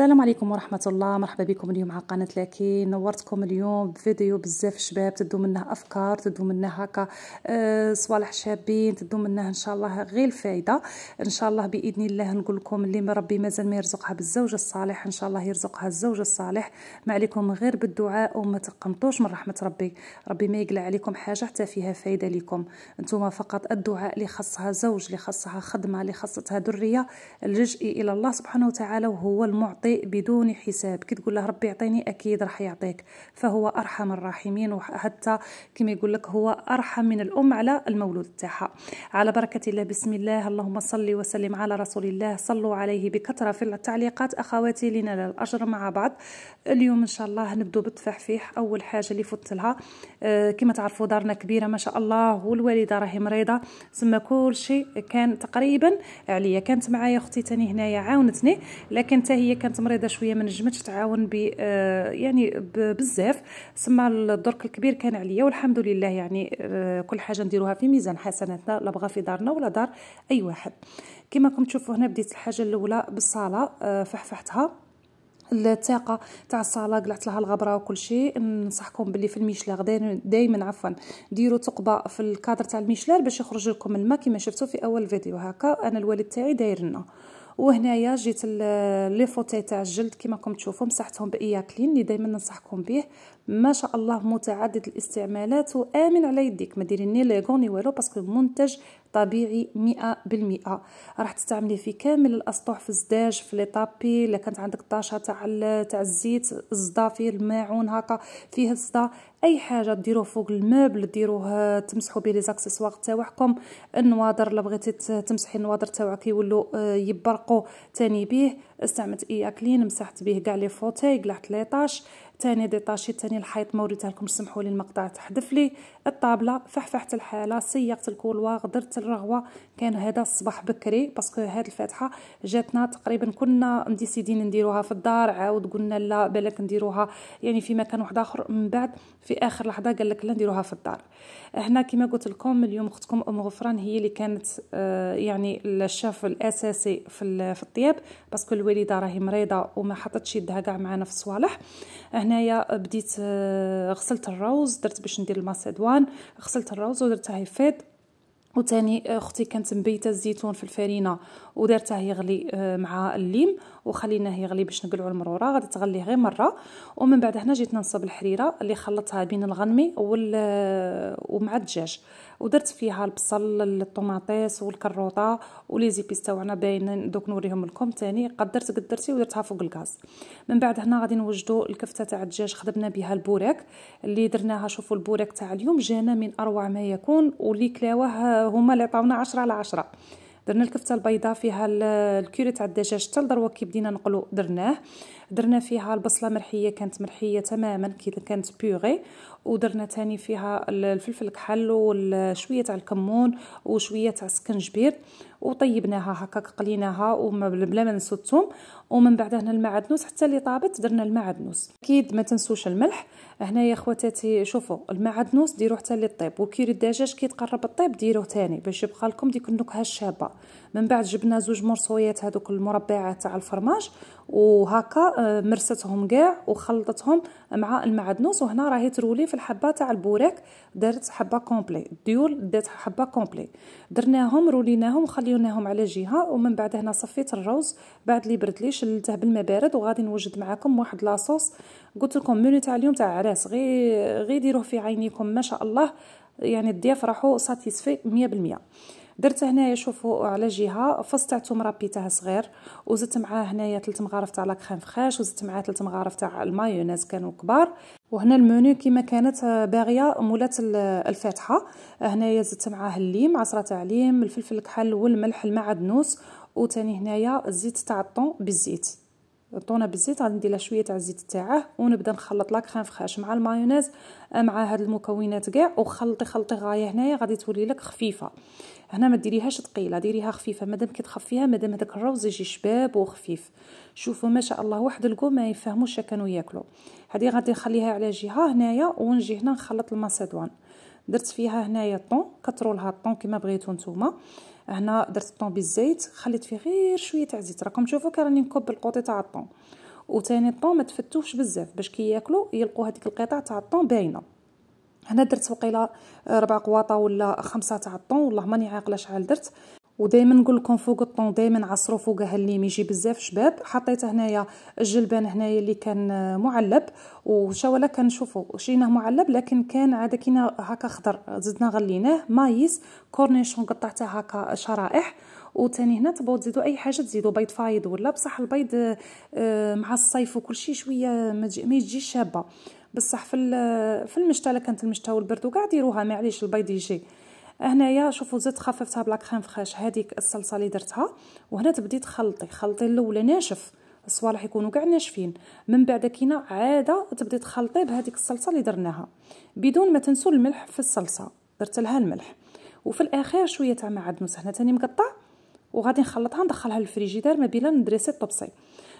السلام عليكم ورحمة الله مرحبا بكم اليوم على قناة لاكي نورتكم اليوم بفيديو بزاف شباب تدو منها أفكار تدو منها هكا آه، صوالح شابين تدو منها إن شاء الله غير فايدة إن شاء الله بإذن الله نقول لكم اللي ربي مازال ما يرزقها بالزوج الصالح إن شاء الله يرزقها الزوج الصالح ما عليكم غير بالدعاء وما تقنطوش من رحمة ربي ربي ما يقلع عليكم حاجة حتى فيها فايدة لكم انتم فقط الدعاء اللي خصها زوج اللي خصها خدمة اللي خصتها درية اللجئ إلى الله سبحانه وتعالى وهو المعطي يعطي بدون حساب كي تقول له ربي يعطيني اكيد راح يعطيك فهو ارحم الراحمين وحتى كما يقول لك هو ارحم من الام على المولود تاعها على بركه الله بسم الله اللهم صل وسلم على رسول الله صلوا عليه بكثره في التعليقات اخواتي لنال الاجر مع بعض اليوم ان شاء الله نبدو بالتفاحفيح اول حاجه اللي فوت لها أه كما تعرفوا دارنا كبيره ما شاء الله والوالده راهي مريضه ثم كل شيء كان تقريبا عليا كانت معايا اختي تاني هنايا عاونتني لكن حتى هي كانت كنت مريضه شويه ما نجمتش تعاون ب آه، يعني بزاف سما الدرك الكبير كان عليا والحمد لله يعني آه، كل حاجه نديروها في ميزان حسناتنا لا بغا في دارنا ولا دار اي واحد كما راكم تشوفوا هنا بديت الحاجه الاولى بالصاله آه، فحفحتها التاقه تاع الصاله قلعت لها الغبره وكل شيء ننصحكم باللي في الميشلار دائما عفوا ديروا ثقبه في الكادر تاع الميشلار باش يخرج لكم الماء كما شفتوا في اول فيديو هكا انا الوالد تاعي داير لنا وهنايا جيت لي فوتي تاع الجلد كيما راكم تشوفوا مسحتهم باياكلين اللي دائما ننصحكم به ما شاء الله متعدد الاستعمالات وامن على يديك ما ديري ني ليغون ني والو باسكو منتج طبيعي مئة بالمئة راح تستعمليه في كامل الاسطح في الزداج في لي طابي الا كانت عندك طاشه تاع تاع الزيت الزظافير الماعون هكا فيه الصدا اي حاجه ديروه فوق الموبل ديروه تمسحوا به لي زاكسيسوار تاعكم النواضر الا بغيتي تمسحي النواضر تاعك يولوا آه، يبرقوا تاني به استعملت ايا كلين مسحت به كاع لي فوتاي قلعت لي طاش تاني ديطاشي تاني الحيط ما وريته لكم سمحوا لي المقطع تحذف لي الطابله فحفحت الحاله سيقت الكولوار درت الرغوه كان هذا الصباح بكري باسكو هاد الفاتحه جاتنا تقريبا كنا مديسيدين نديروها في الدار عاود قلنا لا بالك نديروها يعني في مكان واحد اخر من بعد في اخر لحظه قال لك لا نديروها في الدار هنا كما قلت لكم اليوم اختكم ام غفران هي اللي كانت آه، يعني الشاف الاساسي في في الطياب باسكو الوالده راهي مريضه وما حطتش يدها كاع معنا في الصوالح هنايا بديت آه، غسلت الروز درت باش ندير الماسيدوان غسلت الروز ودرتها هيفات وثاني آه، اختي كانت مبيته الزيتون في الفرينه ودارته يغلي آه، مع الليم وخليناه يغلي باش نقلعوا المروره غادي تغليه غير مره ومن بعد هنا جيت نصب الحريره اللي خلطتها بين الغنمي آه، ومع الدجاج ودرت فيها البصل الطوماطيس والكروطه ولي زيبيس تاعنا باينين دوك نوريهم لكم تاني قدرت قدرتي ودرتها فوق الغاز من بعد هنا غادي نوجدوا الكفته تاع الدجاج خدمنا بها البوراك اللي درناها شوفوا البوراك تاع اليوم جانا من اروع ما يكون واللي كلاوه هما اللي عطاونا 10 على 10 درنا الكفته البيضاء فيها الكوري تاع الدجاج حتى لدروك كي بدينا نقلو درناه درنا فيها البصله مرحيه كانت مرحيه تماما كي كانت بيغي ودرنا تاني فيها الفلفل الكحل وشويه تاع الكمون وشويه تاع السكنجبير وطيبناها هكاك قليناها بلا ما نسو الثوم ومن بعد هنا المعدنوس حتى اللي طابت درنا المعدنوس اكيد ما تنسوش الملح هنايا خواتاتي شوفوا المعدنوس ديروه حتى اللي طيب وكيري الدجاج كي تقرب الطيب ديروه ثاني باش يبقى لكم ديك النكهه الشابه من بعد جبنا زوج مرصويات هذوك المربعات تاع الفرماج وهكا آه، مرستهم كاع وخلطتهم مع المعدنوس وهنا راهي ترولي في الحبه تاع البوراك درت حبه كومبلي الديول درت حبه كومبلي درناهم روليناهم وخليناهم على جهه ومن بعد هنا صفيت الروز بعد لي برد لي شلته بالماء بارد وغادي نوجد معكم واحد لاصوص قلت لكم منو تاع اليوم تاع عراس غير غير ديروه في عينيكم ما شاء الله يعني الضياف راحو ساتيسفي 100% درت هنايا شوفوا على جهه فصتعته مربيته صغير وزدت معاه هنايا ثلاث مغارف تاع لا كريم فريش وزدت معاه ثلاث مغارف تاع المايونيز كانوا كبار وهنا المنيو كيما كانت آه، باغيه مولات الفاتحه آه، هنايا زدت معاه الليم عصره تاع الليم الفلفل الكحل والملح المعدنوس وثاني هنايا الزيت تاع الطون بالزيت طونه بالزيت غادي ندير لها شويه تاع الزيت تاعه ونبدا نخلط لا كريم فخاش مع المايونيز آه، مع هاد المكونات كاع وخلطي خلطي غايه هنايا غادي تولي لك خفيفه هنا ما ديريهاش ثقيله ديريها خفيفه مادام كتخفيها مادام هذاك الروز يجي شباب وخفيف شوفوا ما شاء الله واحد الكو ما يفهموش كانوا ياكلوا هذه غادي نخليها على جهه هنايا ونجي هنا نخلط الماسيدوان درت فيها هنايا الطون كترولها الطون كما بغيتو نتوما هنا درت الطون بالزيت خليت فيه غير شويه تاع زيت راكم تشوفوا كراني نكب القوطي تاع الطون وثاني الطون ما تفتوش بزاف باش كي ياكلوا يلقوا هذيك القطع تاع الطون باينه هنا درت وقيله ربع قواطه ولا خمسه تاع الطون والله ماني عاقله شحال درت ودائما نقول لكم فوق الطون دائما عصروا فوق الليم يجي بزاف شباب حطيت هنايا الجلبان هنايا اللي كان معلب وشاولا كنشوفوا شريناه معلب لكن كان عاد كينا هكا خضر زدنا غليناه مايس كورنيشون قطعته هكا شرائح وثاني هنا تبغوا تزيدوا اي حاجه تزيدوا بيض فايض ولا بصح البيض آه، مع الصيف وكل شيء شويه ما يجي شابه بصح في في المشتى كانت المشتى والبرد وكاع ديروها معليش البيض يجي هنايا شوفوا زدت خففتها بلا كريم فريش هذيك الصلصه اللي درتها وهنا تبدي تخلطي خلطي الاولى ناشف الصوالح يكونوا كاع ناشفين من بعد كينا عاده تبدي تخلطي بهذيك الصلصه اللي درناها بدون ما تنسوا الملح في الصلصه درت لها الملح وفي الاخير شويه تاع معدنوس هنا ثاني مقطع وغادي نخلطها ندخلها للفريجيدار ما بين ندريسي الطبسي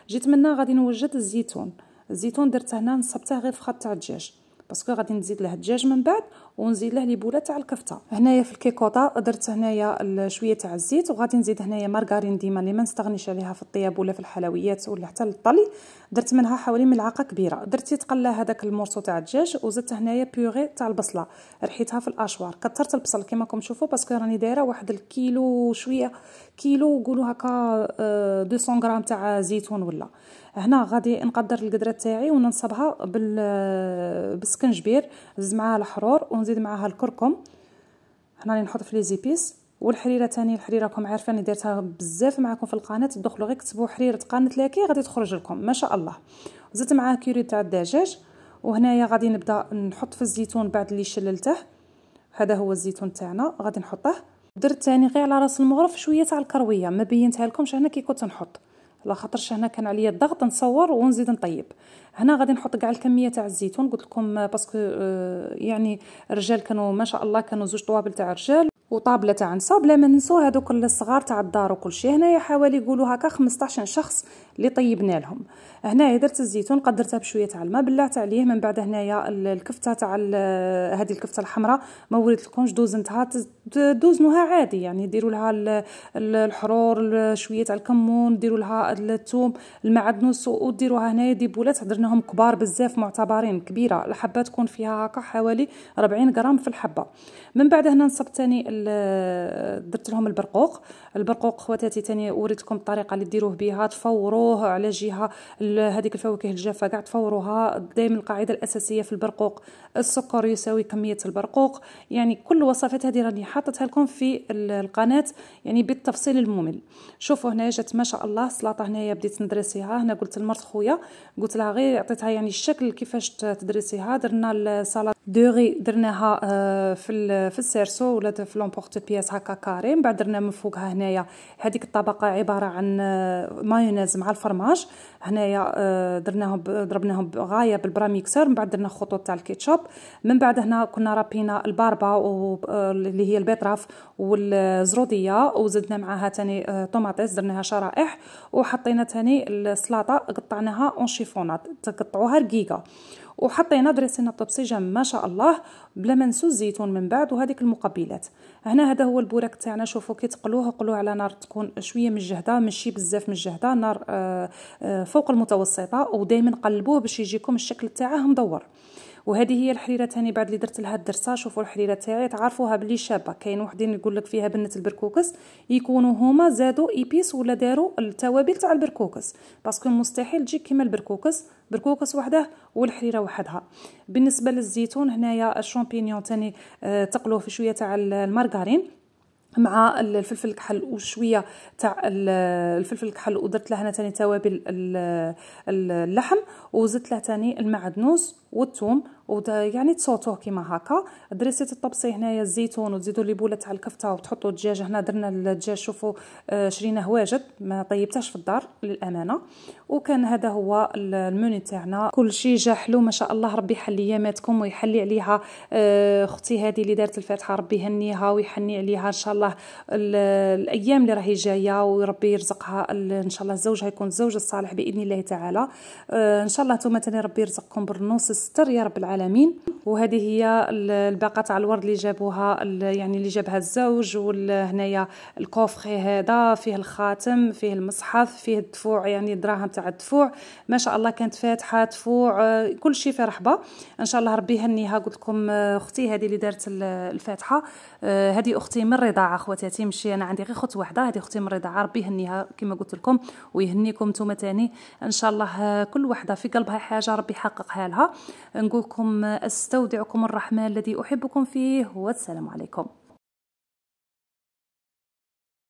جيت منا غادي نوجد الزيتون الزيتون درته هنا نصبته غير في خط تاع الدجاج باسكو غادي نزيد له الدجاج من بعد ونزيد له البوله تاع الكفته هنايا في الكيكوطه درت هنايا شويه تاع الزيت وغادي نزيد هنايا مارغرين ديما اللي ما نستغنيش عليها في الطياب ولا في الحلويات ولا حتى للطلي درت منها حوالي ملعقه كبيره درت يتقلى هذاك المورسو تاع الدجاج وزدت هنايا بيغي تاع البصله رحيتها في الاشوار كثرت البصل كما راكم تشوفوا باسكو راني دايره واحد الكيلو شويه كيلو قولوا هكا 200 آه، غرام تاع زيتون ولا هنا غادي نقدر القدره تاعي وننصبها بال آه، بالسكنجبير زد معاها الحرور ونزيد معاها الكركم هنا راني نحط في لي زيبيس والحريره تاني الحريره راكم عارفه راني بزاف معكم في القناه تدخلوا غير كتبوا حريره قناه لاكي غادي تخرج لكم ما شاء الله زدت معاها كيري تاع الدجاج وهنايا غادي نبدا نحط في الزيتون بعد اللي شللته هذا هو الزيتون تاعنا غادي نحطه درت تاني غير على راس المغرف شويه تاع الكرويه ما بينتها لكمش هنا كي كنت نحط لا خاطرش هنا كان عليا الضغط نصور ونزيد نطيب هنا غادي نحط كاع الكميه تاع الزيتون قلت لكم آه، باسكو آه، يعني الرجال كانوا ما شاء الله كانوا زوج طوابل تاع رجال وطابله تاع نساء بلا ما ننسوا هذوك الصغار تاع الدار وكل شيء هنايا حوالي يقولوا هكا 15 شخص اللي طيبنا لهم هنايا درت الزيتون قدرتها بشويه تاع الماء بلعت عليه من بعد هنايا الكفته تاع هذه الكفته الحمراء ما وريت لكمش دوزنتها دوزنوها عادي يعني ديروا لها الحرور شويه تاع الكمون ديروا لها الثوم المعدنوس وديروها هنايا ديبولات هضرنا لانهم كبار بزاف معتبرين كبيره الحبه تكون فيها هكا حوالي 40 غرام في الحبه من بعد هنا نصبت ثاني درت لهم البرقوق البرقوق خواتاتي ثاني وريتكم الطريقه اللي ديروه بها تفوروه على جهه هذيك الفواكه الجافه كاع تفوروها دائما القاعده الاساسيه في البرقوق السكر يساوي كميه البرقوق يعني كل الوصفات هذه راني حاطتها لكم في القناه يعني بالتفصيل الممل شوفوا هنا جات ما شاء الله السلطه هنايا بديت ندرسيها هنا قلت لمرت خويا قلت لها غير عطيتها يعني الشكل كيفاش تدرسيها درنا الصلاة دوغي درناها في في السيرسو ولا في لومبورت بياس هكا كاري من بعد درنا من فوقها هنايا هذيك الطبقه عباره عن مايونيز مع الفرماج هنايا درناهم ضربناهم غايه بالبراميكسر من بعد درنا خطوط تاع الكيتشوب من بعد هنا كنا رابينا الباربا اللي هي البيطراف والزروديه وزدنا معاها تاني طوماطيس درناها شرائح وحطينا تاني السلطه قطعناها اون شيفونات تقطعوها رقيقه وحطينا دريسينا بطبسيجه ما شاء الله بلا ما نسو الزيتون من بعد وهذيك المقبلات هنا هذا هو البوراك تاعنا شوفوا كي تقلوه قلوه على نار تكون شويه مجهده ماشي بزاف مجهده نار آه، آه، فوق المتوسطه ودائما قلبوه باش يجيكم الشكل تاعه مدور وهذه هي الحريره تاني بعد اللي درت لها الدرسه شوفوا الحريره تاعي تعرفوها بلي شابه كاين وحدين يقول لك فيها بنه البركوكس يكونوا هما زادوا ايبيس ولا داروا التوابل تاع البركوكس باسكو مستحيل تجيك كيما البركوكس بركوكس وحده والحريره وحدها بالنسبه للزيتون هنايا الشامبينيون تاني آه تقلوه في شويه تاع المارغارين مع الفلفل الكحل وشويه تاع الفلفل الكحل ودرت له هنا تاني توابل اللحم وزدت له تاني المعدنوس والثوم ويعني تصوتوه كيما هكا دريسيت الطبسي هنايا الزيتون وتزيدوا لي بوله تاع الكفته وتحطوا الدجاج هنا درنا الدجاج شوفوا آه، شريناه واجد ما طيبتهش في الدار للامانه وكان هذا هو المنيو تاعنا كل شيء جا حلو ما شاء الله ربي يحلي اياماتكم ويحلي عليها آه، اختي هذه اللي دارت الفاتحه ربي يهنيها ويحني عليها ان شاء الله الايام اللي راهي جايه وربي يرزقها ان شاء الله زوجها يكون الزوج الصالح باذن الله تعالى آه، ان شاء الله نتوما تاني ربي يرزقكم بالنص الستر يا رب العالمين على مين وهذه هي الباقه تاع الورد اللي جابوها يعني اللي جابها الزوج وهنايا الكوفخي هذا فيه الخاتم فيه المصحف فيه الدفوع يعني الدراهم تاع الدفوع ما شاء الله كانت فاتحه دفوع آه، كل شيء في رحبه ان شاء الله ربي يهنيها قلت لكم آه، اختي هذه اللي دارت الفاتحه آه، هذه اختي من الرضاعه خواتاتي ماشي انا عندي غير خت واحده هذه اختي من الرضاعه ربي يهنيها كما قلت لكم ويهنيكم نتوما تاني ان شاء الله كل وحده في قلبها حاجه ربي يحققها لها نقول لكم أستودعكم الرحمن الذي أحبكم فيه والسلام عليكم